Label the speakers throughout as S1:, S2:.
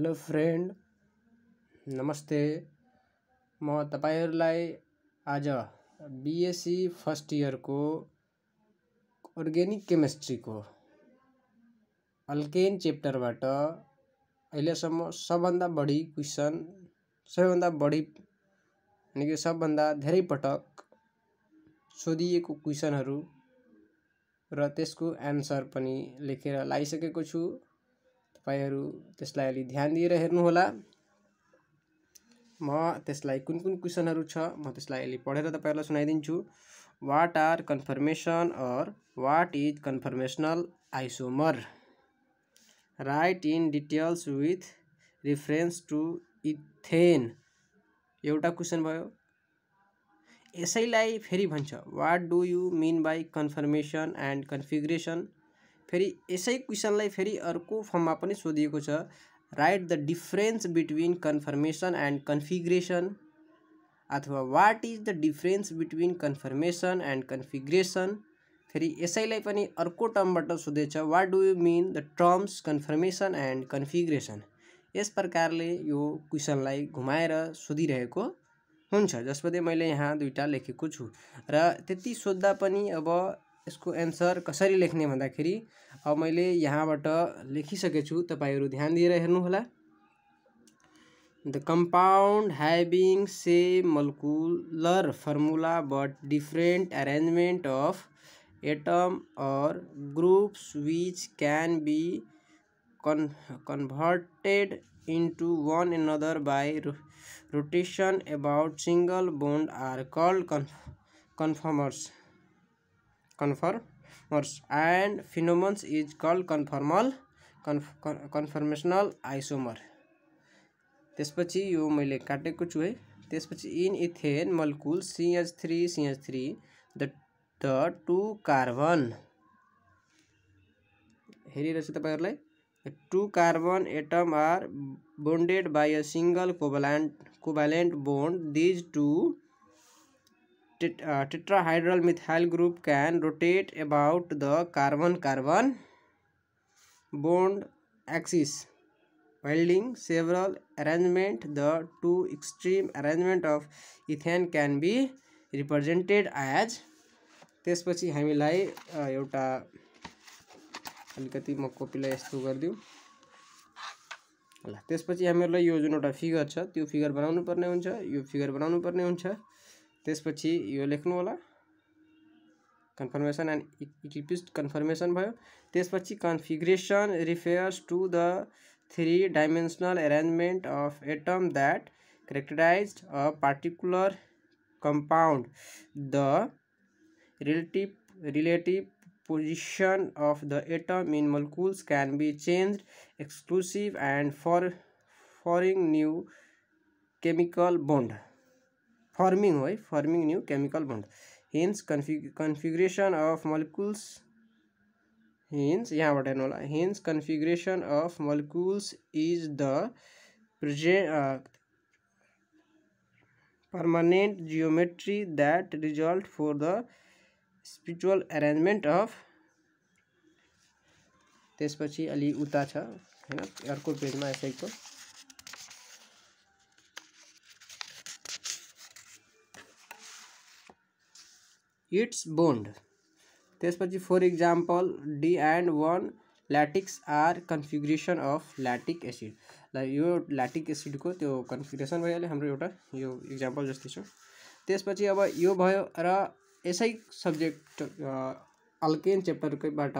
S1: Hello friend नमस्ते म तपाईँहरूलाई आज बिएससी फर्स्ट इयरको अर्ग्यानिक केमिस्ट्रीको अल्केन च्याप्टरबाट अहिलेसम्म सबभन्दा बढी क्वेसन सबैभन्दा बढी यानि कि सबभन्दा धेरै पटक सोधिएको क्वेसनहरू र त्यसको एन्सर पनि लेखेर लगाइसकेको छु तपाईँहरू त्यसलाई अलि ध्यान दिएर हेर्नुहोला म त्यसलाई कुन कुन क्वेसनहरू छ म त्यसलाई अलि पढेर तपाईँहरूलाई सुनाइदिन्छु what are conformation or what is conformational isomer write in details with reference to ethane एउटा क्वेसन भयो यसैलाई फेरि भन्छ वाट do you mean by confirmation and configuration फेरि यसै क्वेसनलाई फेरि अर्को फर्ममा पनि सोधिएको छ write the difference between conformation and configuration अथवा what is the difference between conformation and configuration फेरि यसैलाई पनि अर्को टर्मबाट सोधेछ वाट do you mean the terms conformation and configuration यस प्रकारले यो क्वेसनलाई घुमाएर सोधिरहेको हुन्छ जसमध्ये मैले यहाँ दुईवटा लेखेको छु र त्यति सोद्धा पनि अब इसको एंसर कसरी भादा खेल अब बट लेखी सके तैयार ध्यान दिए हेर्नुहोला the compound having same molecular formula but different arrangement of atom और groups which can be con converted an other by rotation about single bond are called con conformers conformers and phenomenons is called conformal conf conformational isomer त्यसपछि यो मैले काटेको छु है त्यसपछि in ethane molecule CH three CH three the the two carbon हेरिरहेछ तपाईँहरूलाई two carbon atom are bonded by a single कोभाल्यान्ट covalent bond these two tetrahedral methyl group can rotate about the carbon-carbon bond axis welding several arrangement the two extreme arrangement of ethane can be represented as त्यसपछि हामीलाई एउटा अलिकति म कपीलाई यस्तो गरिदिउँ ल त्यसपछि हामीहरूलाई यो जुन एउटा फिगर छ त्यो फिगर बनाउनु पर्ने हुन्छ यो फिगर बनाउनु पर्ने हुन्छ तेस पच्ची ये लेख्हला कन्फर्मेसन एंड इक्लिप्स कन्फर्मेसन भो ते पच्ची configuration refers to the three dimensional arrangement of atom that characterize a particular compound the relative relative position of the atom in molecules can be change exclusive and for furring new chemical bond forming high forming new chemical bond hence confi configuration of molecules hence यहाँ but hen hence configuration of molecules is the prese permanent geometry that result for the spiritual arrangement of ते पच्ची अल उ अर्क page में इस it's bond ते पच्चीस for example D and one lactics are configuration of lactic acid lactic acid एसिडको त्यो कन्फिगुरेसन भइहाल्यो हाम्रो एउटा यो अब यह भो रहा यसै सब्जेक्ट अल्केन च्याप्टरकैबाट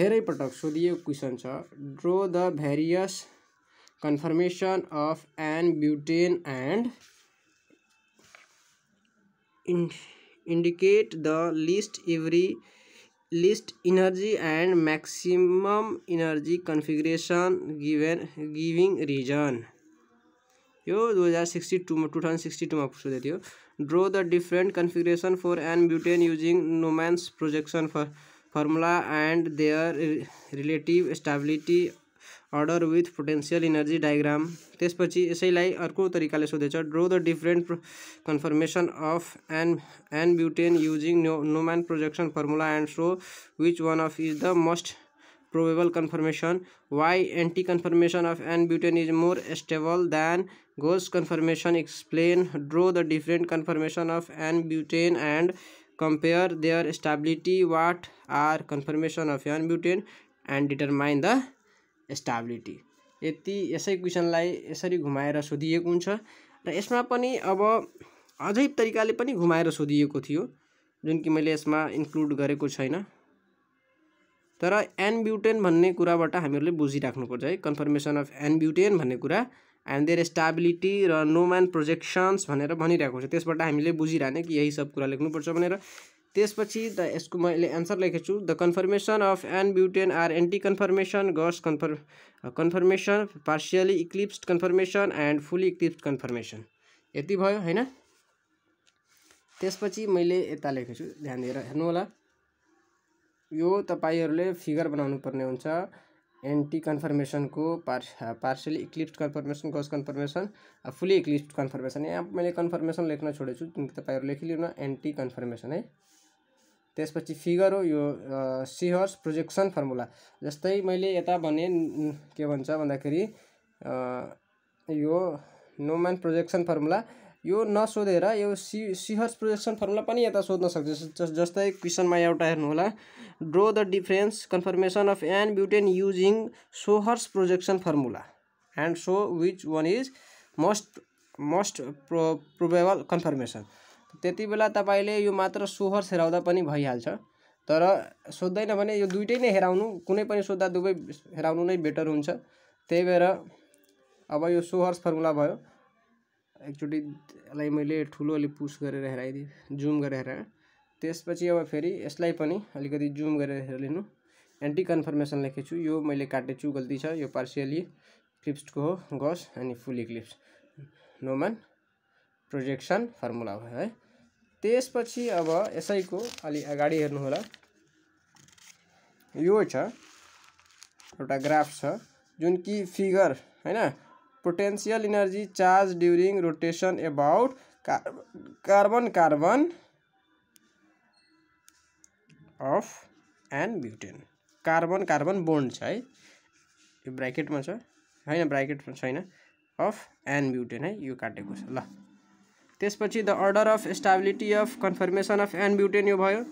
S1: धेरैपटक सोधिएको क्वेसन छ draw the various conformation of an and and indicate the least every least energy and maximum energy configuration given giving region यो 2062 में that you draw the different configuration for n butane using Newman's projection for formula and their relative stability order with potential energy diagram ते पच्चीस इस अर्क तरीका सोधे draw the different conformation of n n butane using no Newman projection formula and show which one of is the most probable conformation why anti conformation of n butane is more stable than gauche conformation explain draw the different conformation of n butane and compare their stability what are conformation of n butane and determine the stability यति यसै क्वेसनलाई यसरी घुमाएर सोधिएको हुन्छ र यसमा पनि अब अझै तरिकाले पनि घुमाएर सोधिएको थियो जुन कि मैले यसमा इन्क्लुड गरेको छैन तर एन ब्युटेन भन्ने कुराबाट हामीहरूले बुझिराख्नुपर्छ है कन्फर्मेसन अफ एन ब्युटेन भन्ने कुरा एन्ड देयर स्टाबिलिटी र म्यान प्रोजेक्सन्स भनेर भनिरहेको हुन्छ त्यसबाट हामीले बुझिरहने कि यही सब कुरा लेख्नुपर्छ भनेर तेस पच्ची द इसको मैं एंसर लेखे the conformation of n butane are anti conformation gauche conform conformation partially eclipsed conformation and fully eclipsed conformation ये भो है तेस पच्ची मैं ये लेखे ध्यान दिए हेन यो तपाईँहरूले फिगर बना पर्ने हुन्छ कन्फर्मेशन को par partially eclipsed conformation gauche conformation fully eclipse conformation यहाँ मैले कन्फर्मेसन लेखना छोड़े तैयार लेखी लेखिलिनु एंटी कन्फर्मेसन हाई त्यसपछि फिगर हो यो सिहर्स प्रोजेक्सन फर्मुला जस्तै मैले यता भने के भन्छ भन्दाखेरि यो नोमान प्रोजेक्सन फर्मुला यो नसोधेर यो सि सिहर्स प्रोजेक्सन फर्मुला पनि यता सोध्न सक्छ जस्तै क्वेसनमा एउटा हेर्नु होला draw the difference conformation of n butane using sawhorse projection formula and show which one is most most pro probable conformation त्यति बेला तपाईँले यो मात्र सोहर्स हेराउँदा पनि भइहाल्छ तर सोध्दैन भने यो दुइटै नै हेराउनु कुनै पनि सोद्धा दुवै हेराउनु नै बेटर हुन्छ त्यही भएर अब यो सोहर्स फर्मुला भयो एकचोटि यसलाई मैले ठुलो अलिक पुस गरेर हेराइदिएँ जुम गरेर हेराएँ त्यसपछि अब फेरि यसलाई पनि अलिकति जुम गरेर हेरिलिनु एन्टी कन्फर्मेसन लेखेछु यो मैले काटेछु गल्ती छ यो पार्सियली क्लिप्सको हो गस अनि full eclipse Newman projection formula भयो है अब यसैको अलि अगड़ी हेन हो यो छ ग्राफ छ जुन कि फिगर है potential energy charge during rotation about carbon carbon of and butane carbon carbon bond bracket में यो ब्राकेटमा छ अफ एंड ब्यूटेन हाई ये काटे ल त्यसपछि the order of stability of conformation of n butane यो भयो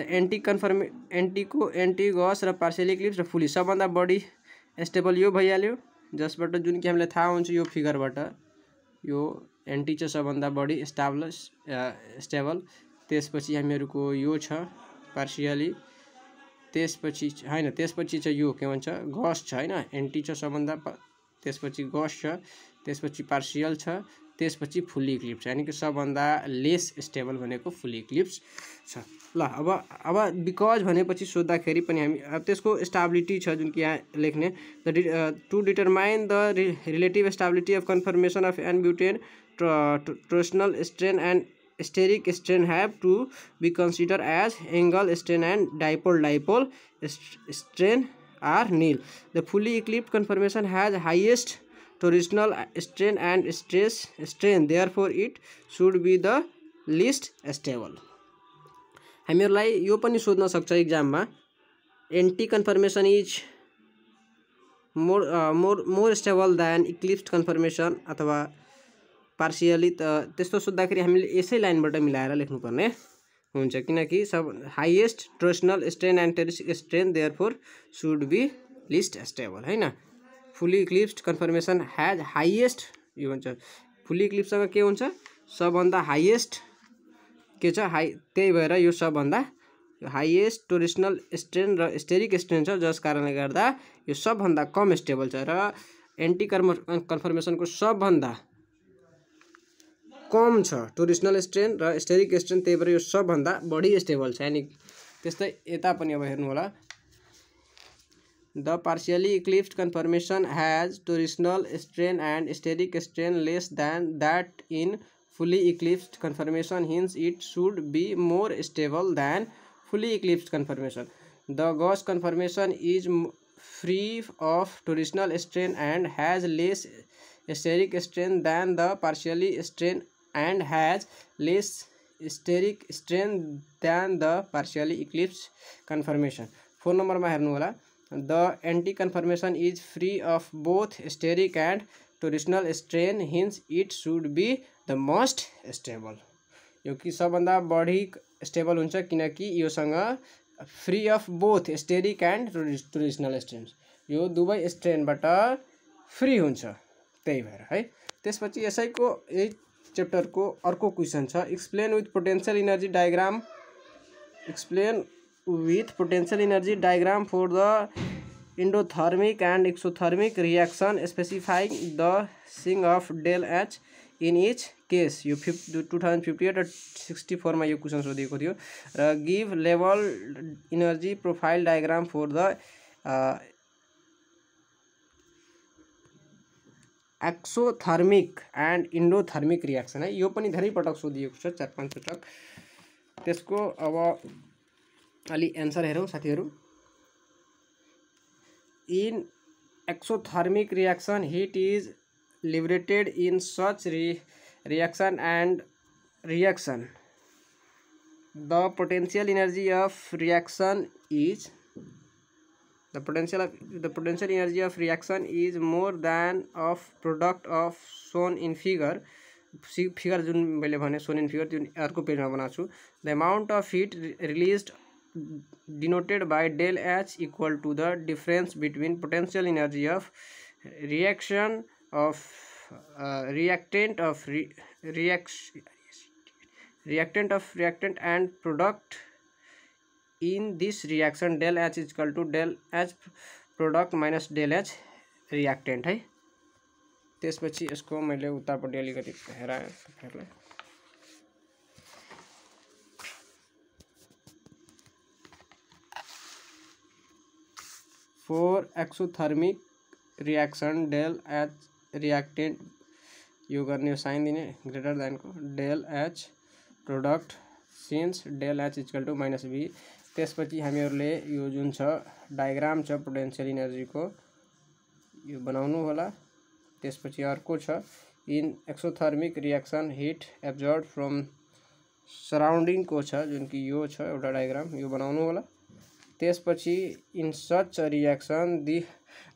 S1: त एन्टी कन्फर्मे एन्टीको एन्टी गस र पार्सेलिक लिप्स र फुली सबभन्दा बढी स्टेबल यो भइहाल्यो जसबाट जुन कि हामीलाई थाहा हुन्छ यो फिगरबाट यो एन्टी चाहिँ सबभन्दा बढी स्टाबल स्टेबल uh, त्यसपछि हामीहरूको यो छ पार्सियली त्यसपछि होइन त्यसपछि चाहिँ यो के भन्छ गस छ होइन एन्टी छ सबभन्दा त्यसपछि गस छ त्यसपछि पार्सियल छ पच्ची फुली इक्लिप्स यानी कि भाग लेस स्टेबल बने फुली इक्लिप्स छ ल अब अब बिकज भाई सोद्धाखेरि पनि हामी अब को स्टाबिलिटी जो कि यहाँ लेखने the de to determine the re relative stability of conformation of n ट्र torsional strain and steric strain have to be consider as angle strain and dipole dipole strain are nil the fully eclipsed conformation has highest torsional strain and stress strain therefore it should be the least stable हामीहरूलाई यो पनि सोध्न सक्छ में anti conformation is more more more stable than eclipse conformation अथवा partially त uh, त्यस्तो सोद्धाखेरि हामीले यसै लाइनबाट मिलाएर लेख्नुपर्ने हुन्छ किनकि सब highest torsional strain and steric strain therefore should be least stable होइन fully eclipse conformation has highest यो भन्छ फुल्ली इक्लिप्ससँग के हुन्छ सबभन्दा हाइएस्ट के छ हाई त्यही भएर यो सबभन्दा हाइएस्ट टोरिसनल स्ट्रेन र स्टेरिक स्ट्रेन छ जस कारणले गर्दा यो सबभन्दा कम स्टेबल छ र एन्टी कर्म कन्फर्मेसनको सबभन्दा कम छ टोरिसनल स्ट्रेन र स्टेरिक स्ट्रेन त्यही भएर यो सबभन्दा बढी स्टेबल छ यानि त्यस्तै यता पनि अब हेर्नु होला the partially eclipsed conformation has torsional strain and steric strain less than that in fully eclipsed conformation hence it should be more stable than fully eclipsed conformation the gauche conformation is free of torsional strain and has less steric strain than the partially strain and has less steric strain than the partially eclipse conformation phone number में हेन होगा the anti conformation is free of both steric and torsional strain hence it should be the most stable यो कि सबभन्दा बढी स्टेबल हुन्छ किनकि योसँग free of both steric and torsional strain यो दुवै स्ट्रेनबाट फ्री हुन्छ त्यही भएर है त्यसपछि यसैको यही च्याप्टरको अर्को क्वेसन छ explain with potential energy diagram explain with potential energy diagram for the endothermic and exothermic reaction specifying the सिंग of del H in each case यू फिफ two thousand fifty eight sixty four में यह question सोधे थी रिव level energy profile diagram for the exothermic and endothermic reaction है यह धरपटक सोधे चार पांच पटक अब अलग एंसर हर साथी in exothermic reaction heat is liberated in such re reaction and reaction the potential energy of reaction is the potential the potential energy of reaction is more than of product of shown in figure figure जो मैं सोन in figure जो अर्क page में बना the amount of heat release denoted by del h equal to the difference between potential energy of reaction of uh, reactant of re reaction reactant of reactant and product in this reaction del h is equal to del h product minus del h reactant है त्यसपछि यसको मैले उतापट्टि अलिकति हेराएँ for exothermic reaction del H reactant यू करने sign दिने ग्रेटर को del H product since del H equal to minus बी ते पच्ची हमीर यह जो डाइग्राम छ पोटेन्सियल इनर्जीको यो बनाउनु होला त्यसपछि अर्को in exothermic reaction heat absorb from surrounding को जो कि डाइग्राम छ एउटा यो पच्ची in such reaction the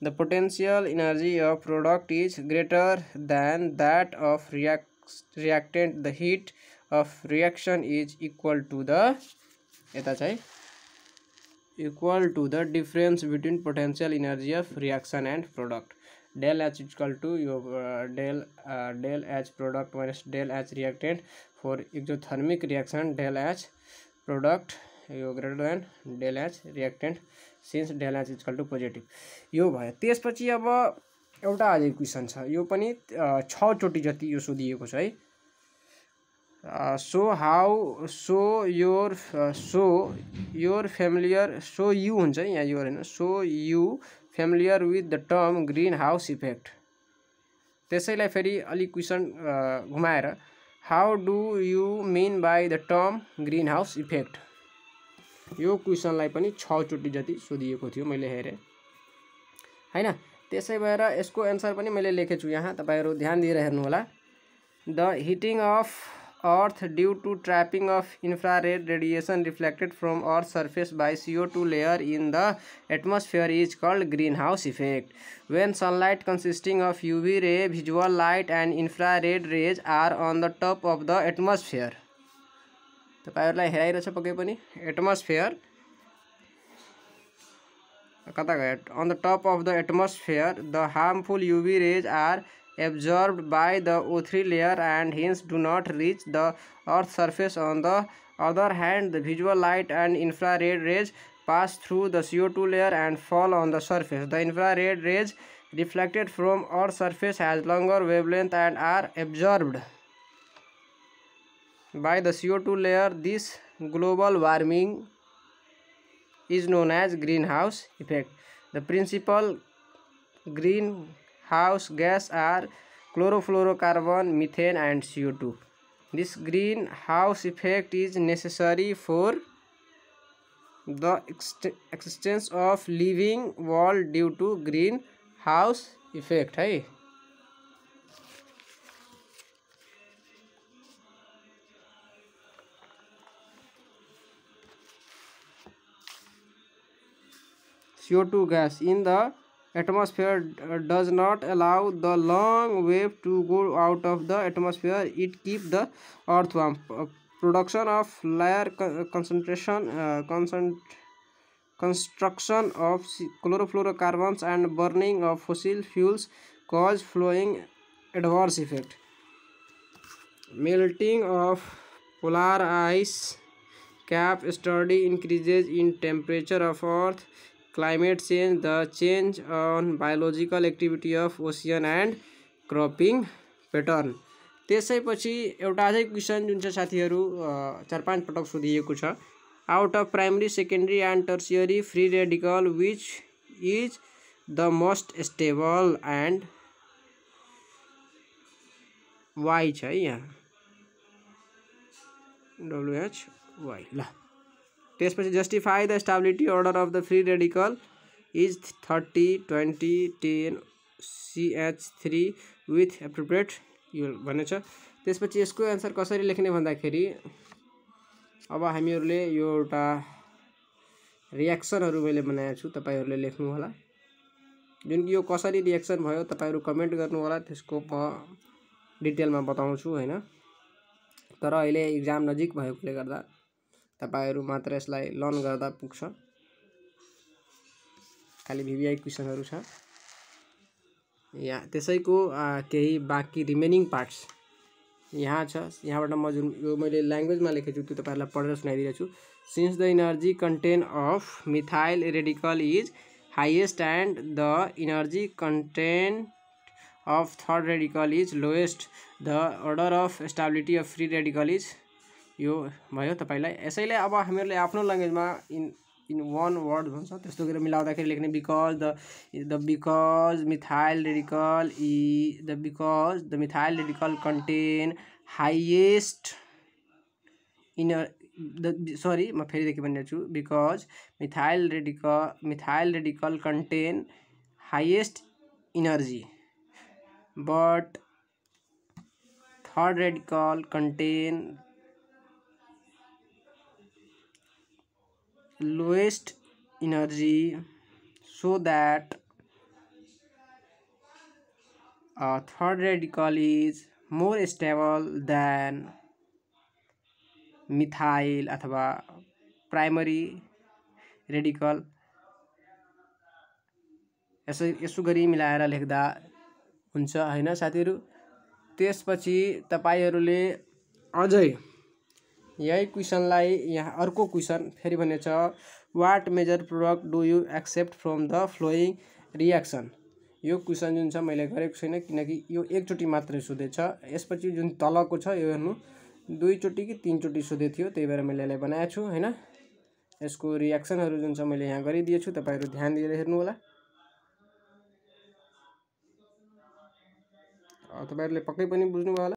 S1: the potential energy of product is greater than that of react reacted the heat of reaction is equal to the यता equal to the difference between potential energy of reaction and product del H equal to यो del del H product minus del H जो thermic reaction del H product यो greater than H reactant since del H equal to positive यो भयो त्यसपछि अब एउटा अझै question छ यो पनि छचोटि जति यो सोधिएको छ है so how so your so your familiar so you हुन्छ यहाँ यो होइन so you familiar with the term greenhouse effect त्यसैलाई फेरि अलिक क्वेसन घुमाएर how do you mean by the term greenhouse effect यो क्वेसनलाई पनि सोध जति सोधिएको थियो मैले हेरेँ इसको त्यसै भएर यसको एन्सर पनि मैले यहाँ तब ध्यान दिएर हेर्नुहोला the heating of earth due to trapping of infrared radiation reflected from earth surface by CO two layer in the atmosphere is called greenhouse effect when sunlight consisting of UV ray visual light and infrared rays are on the top of the atmosphere तपाईँहरूलाई हेराइरहेछ छ पक्कै पनि atmosphere कता गयो on the top of the atmosphere the harmful UV rays are absorb by the O three layer and hence do not reach the earth surface on the other hand the visual light and infrared rays pass through the CO2 layer and fall on the surface. The infrared rays reflected from Earth's surface has longer wavelength and are absorbed by the CO2 layer this global warming is known as greenhouse effect the principal greenhouse gas are chlorofluorocarbon methane and CO2 this greenhouse effect is necessary for the existence of living world due to greenhouse effect Hey. CO2 gas in the atmosphere does not allow the long wave to go out of the atmosphere. It keeps the earth warm. Production of layer concentration, uh, concent construction of chlorofluorocarbons and burning of fossil fuels cause flowing adverse effect. Melting of polar ice cap study increases in temperature of earth climate change the change on biological activity of ocean and cropping pattern त्यसैपछि एउटा अझै question जुन छ साथीहरू चार पाँच पटक सोधिएको छ out of primary secondary and tertiary free radical which is the most stable and why छ है यहाँ डब्लुएच वाइ ल त्यसपछि justify the stability order of the free radical is thirty twenty ten C H three with appropriate यो छ त्यसपछि यसको answer कसरी लेख्ने भन्दाखेरि अब हामीहरूले यो एउटा रियाक्सनहरू मैले बनाएको छु तपाईँहरूले लेख्नु होला जुन यो कसरी रिएक्सन भयो तपाईँहरू कमेन्ट गर्नु होला त्यसको म डिटेलमा बताउँछु होइन तर अहिले इक्जाम नजिक भएकोले गर्दा तपाईँहरू मात्र यसलाई लर्न गर्दा पुग्छ खालि भिभिआई क्वेसनहरू छ यहाँ त्यसैको केही बाँकी रिमेनिङ पार्ट्स यहाँ छ यहाँबाट म जुन यो मैले ल्याङ्ग्वेजमा लेखेको छु त्यो तपाईँहरूलाई पढेर सुनाइदिएको छु since the energy content of methyl radical is highest and the energy content of third radical is lowest the order of stability of free radical is यो भो तैयार यसैले अब आपको लैंग्वेज में इन इन वन वर्ड भेस्त मिला लेखने because the the because methyl radical ई the because the methyl radical content highest in the sorry म फेरिदेखि भनिरहेको छु because methyl radical methyl radical content highest energy but third radical content lowest energy so that a uh, third radical is more stable than methyl अथवा primary radical यसो यसो गरी मिलाएर लेख्दा हुन्छ होइन साथीहरू त्यसपछि तपाईँहरूले अझै यही क्वेसनलाई यहाँ अर्को क्वेश्चन फिर भाई what major product do you expect from the following reaction यो क्वेश्चन जो मैं मैले क्योंकि यह एकचोटि मात्रै सोधे इस जुन तलको छ यो हेर्नु दुईचोटि कि तीनचोटि सोधे थी त्यही भर मैं इस बनाया है इसको यसको जो मैं छ मैले यहाँ गरिदिएछु तपाईँहरू ध्यान दिए हेन होला तपाईँहरूले पक्कै पनि